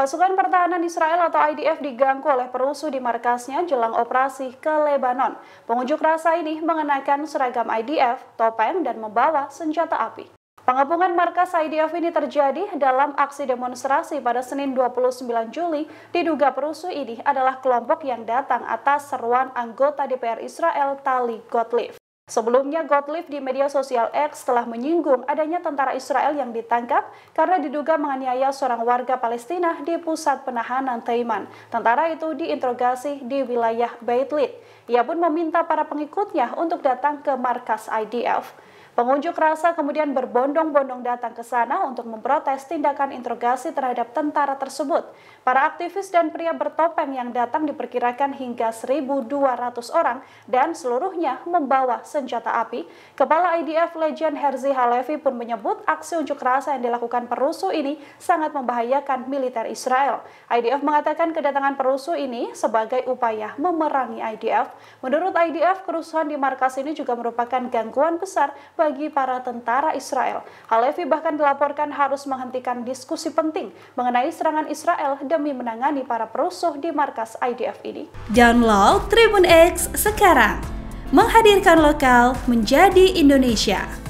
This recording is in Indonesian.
Pasukan pertahanan Israel atau IDF diganggu oleh perusuh di markasnya jelang operasi ke Lebanon. Pengunjuk rasa ini mengenakan seragam IDF, topeng, dan membawa senjata api. Pengepungan markas IDF ini terjadi dalam aksi demonstrasi pada Senin 29 Juli. Diduga perusuh ini adalah kelompok yang datang atas seruan anggota DPR Israel Tali Gottlieb. Sebelumnya, Gottlieb di media sosial X telah menyinggung adanya tentara Israel yang ditangkap karena diduga menganiaya seorang warga Palestina di pusat penahanan Taiman. Tentara itu diinterogasi di wilayah Beit Ia pun meminta para pengikutnya untuk datang ke markas IDF. Pengunjuk rasa kemudian berbondong-bondong datang ke sana untuk memprotes tindakan interogasi terhadap tentara tersebut. Para aktivis dan pria bertopeng yang datang diperkirakan hingga 1.200 orang dan seluruhnya membawa senjata api. Kepala IDF Legend Herzi Halevi pun menyebut aksi unjuk rasa yang dilakukan perusuh ini sangat membahayakan militer Israel. IDF mengatakan kedatangan perusuh ini sebagai upaya memerangi IDF. Menurut IDF, kerusuhan di markas ini juga merupakan gangguan besar bagi para tentara Israel. Halevi bahkan dilaporkan harus menghentikan diskusi penting mengenai serangan Israel demi menangani para perusuh di markas IDF ini. Download Tribun X sekarang. Menghadirkan lokal menjadi Indonesia.